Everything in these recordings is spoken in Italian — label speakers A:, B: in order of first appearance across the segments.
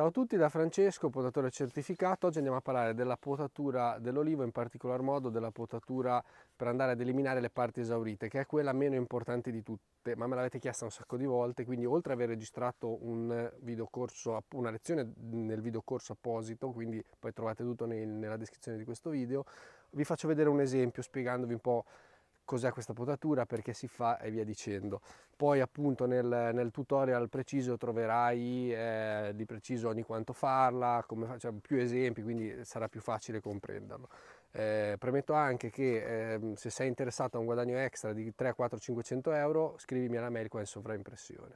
A: Ciao a tutti da Francesco, potatore certificato. Oggi andiamo a parlare della potatura dell'olivo, in particolar modo della potatura per andare ad eliminare le parti esaurite, che è quella meno importante di tutte, ma me l'avete chiesta un sacco di volte, quindi oltre ad aver registrato un corso, una lezione nel videocorso apposito, quindi poi trovate tutto nel, nella descrizione di questo video, vi faccio vedere un esempio spiegandovi un po' cos'è questa potatura, perché si fa e via dicendo. Poi appunto nel, nel tutorial preciso troverai eh, di preciso ogni quanto farla, come, cioè, più esempi, quindi sarà più facile comprenderlo. Eh, premetto anche che eh, se sei interessato a un guadagno extra di 3, 4, 500 euro, scrivimi alla mail qua in sovraimpressione.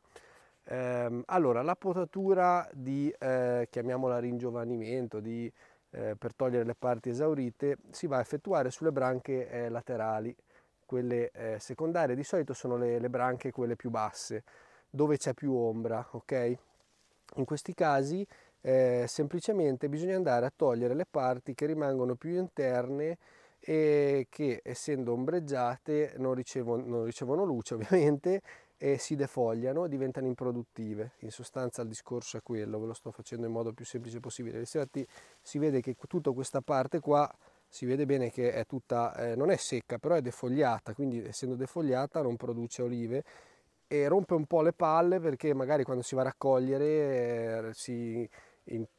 A: Ehm, allora, la potatura di, eh, chiamiamola ringiovanimento, di, eh, per togliere le parti esaurite, si va a effettuare sulle branche eh, laterali quelle eh, secondarie di solito sono le, le, branche quelle più basse dove c'è più ombra ok in questi casi eh, semplicemente bisogna andare a togliere le parti che rimangono più interne e che essendo ombreggiate non ricevono, non ricevono luce ovviamente e si defogliano e diventano improduttive. In sostanza il discorso è quello, ve lo sto facendo in modo più semplice possibile. Infatti si vede che tutta questa parte qua si vede bene che è tutta, eh, non è secca, però è defogliata, quindi essendo defogliata non produce olive e rompe un po' le palle perché magari quando si va a raccogliere eh, si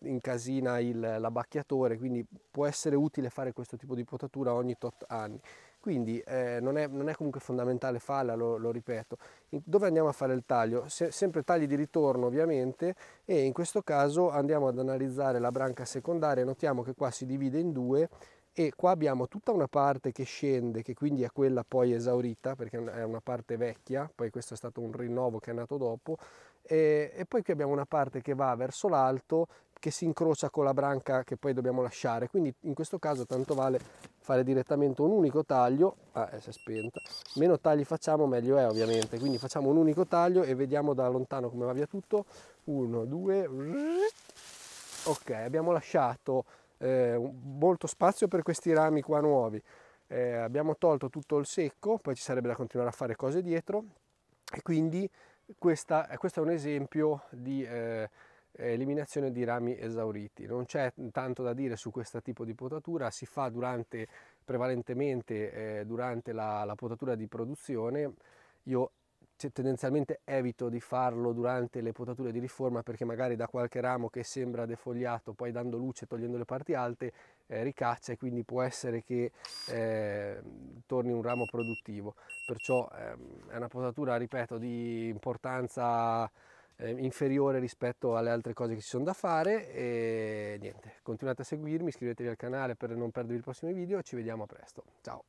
A: incasina il, l'abbacchiatore, quindi può essere utile fare questo tipo di potatura ogni tot anni. Quindi eh, non, è, non, è, comunque fondamentale farla, lo, lo ripeto. In, dove andiamo a fare il taglio? Se, sempre tagli di ritorno ovviamente e in questo caso andiamo ad analizzare la branca secondaria, notiamo che qua si divide in due e qua abbiamo tutta una parte che scende che quindi è quella poi esaurita perché è una parte vecchia poi questo è stato un rinnovo che è nato dopo e, e poi qui abbiamo una parte che va verso l'alto che si incrocia con la branca che poi dobbiamo lasciare quindi in questo caso tanto vale fare direttamente un unico taglio ah eh, si è spenta meno tagli facciamo meglio è ovviamente quindi facciamo un unico taglio e vediamo da lontano come va via tutto 1 2 ok abbiamo lasciato eh, molto spazio per questi rami qua nuovi. Eh, abbiamo tolto tutto il secco, poi ci sarebbe da continuare a fare cose dietro e quindi questa, eh, questo è un esempio di eh, eliminazione di rami esauriti. Non c'è tanto da dire su questo tipo di potatura, si fa durante, prevalentemente eh, durante la, la potatura di produzione. Io cioè, tendenzialmente evito di farlo durante le potature di riforma perché magari da qualche ramo che sembra defogliato poi dando luce togliendo le parti alte eh, ricaccia e quindi può essere che eh, torni un ramo produttivo perciò ehm, è una potatura ripeto di importanza eh, inferiore rispetto alle altre cose che ci sono da fare e niente continuate a seguirmi iscrivetevi al canale per non perdervi i prossimi video ci vediamo a presto ciao